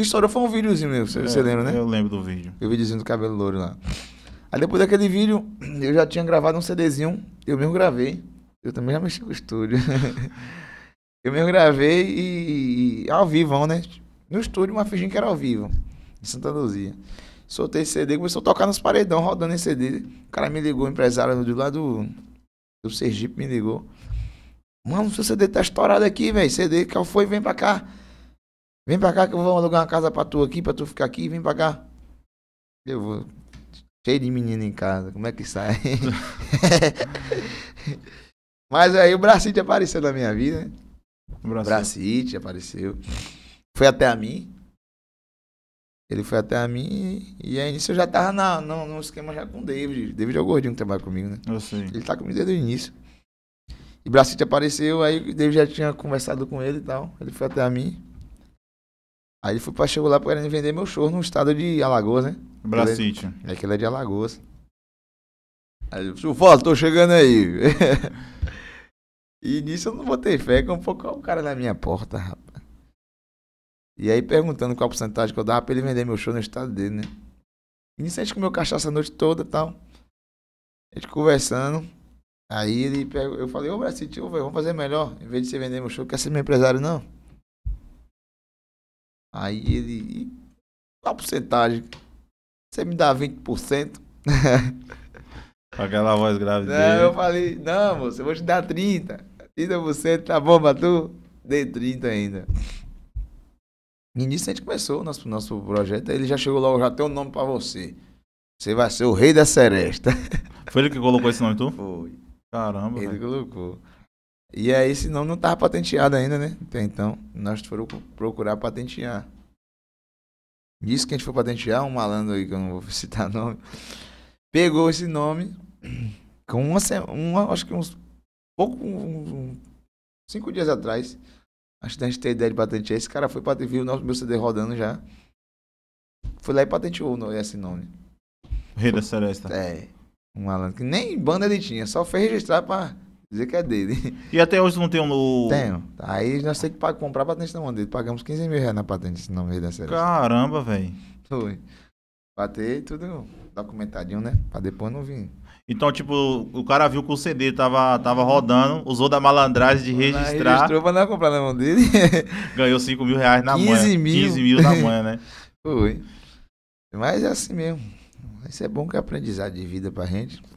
que estourou foi um videozinho meu, você, é, você lembra, né? Eu lembro do vídeo. O videozinho do cabelo louro lá. Aí depois daquele vídeo, eu já tinha gravado um CDzinho, eu mesmo gravei. Eu também já mexi com o estúdio. eu mesmo gravei e, e ao vivo, né? No estúdio, mas fingindo que era ao vivo, em Santa Luzia. Soltei esse CD, começou a tocar nos paredão, rodando esse CD. O cara me ligou, o empresário do lado do Sergipe me ligou. Mano, seu CD tá estourado aqui, velho. CD, qual foi? Vem pra cá. Vem pra cá que eu vou alugar uma casa pra tu aqui, pra tu ficar aqui, vem pra cá. Eu vou. Cheio de menino em casa, como é que sai? Mas aí o Bracite apareceu na minha vida, né? O Bracite apareceu. Foi até a mim. Ele foi até a mim e aí nisso eu já tava na, no, no esquema já com o David. David é o gordinho que trabalha comigo, né? Eu sei. Ele tá comigo desde o início. E Bracite apareceu, aí o David já tinha conversado com ele e tal. Ele foi até a mim. Aí ele foi pra, chegou lá querer vender meu show no estado de Alagoas, né? Bracite. É, é que ele é de Alagoas. Aí ele falou, Fala, tô chegando aí. e nisso eu não botei fé, que um pouco o cara na minha porta, rapaz. E aí perguntando qual a porcentagem que eu dava pra ele vender meu show no estado dele, né? E nisso a gente comeu cachaça a noite toda e tal. A gente conversando. Aí ele pegou, eu falei, ô Bracite, vamos fazer melhor. Em vez de você vender meu show, quer ser meu empresário, não? Aí ele. Qual a porcentagem? Você me dá 20%? Com aquela voz grave não, eu falei, não, moço, eu vou te dar 30. 30% tá bom pra tu? Dei 30 ainda. No a gente começou o nosso, nosso projeto, aí ele já chegou logo, já tem um nome pra você. Você vai ser o rei da seresta. Foi ele que colocou esse nome tu? Foi. Caramba. Ele véio. colocou. E aí, esse nome não estava patenteado ainda, né? Então, nós foram procurar patentear. Isso que a gente foi patentear, um malandro aí, que eu não vou citar nome, pegou esse nome com uma semana, acho que uns pouco, uns, cinco dias atrás, acho que a gente tem ideia de patentear, esse cara foi patentear, viu o nosso meu CD rodando já, foi lá e patenteou esse nome. Rei da Seresta. É, um malandro que nem banda ele tinha, só fez registrar pra Dizer que é dele. E até hoje não tem o. Tenho. Aí nós temos que comprar a patente na mão dele. Pagamos 15 mil reais na patente no mês da série. Caramba, velho. Foi. Batei tudo documentadinho, né? Pra depois não vir. Então, tipo, o cara viu que o CD tava, tava rodando, usou da malandragem de registrar. Registrou pra não comprar na mão dele. ganhou 5 mil reais na 15 manhã. 15 mil. 15 mil na manhã, né? Foi. Mas é assim mesmo. Isso é bom que é aprendizado de vida pra gente.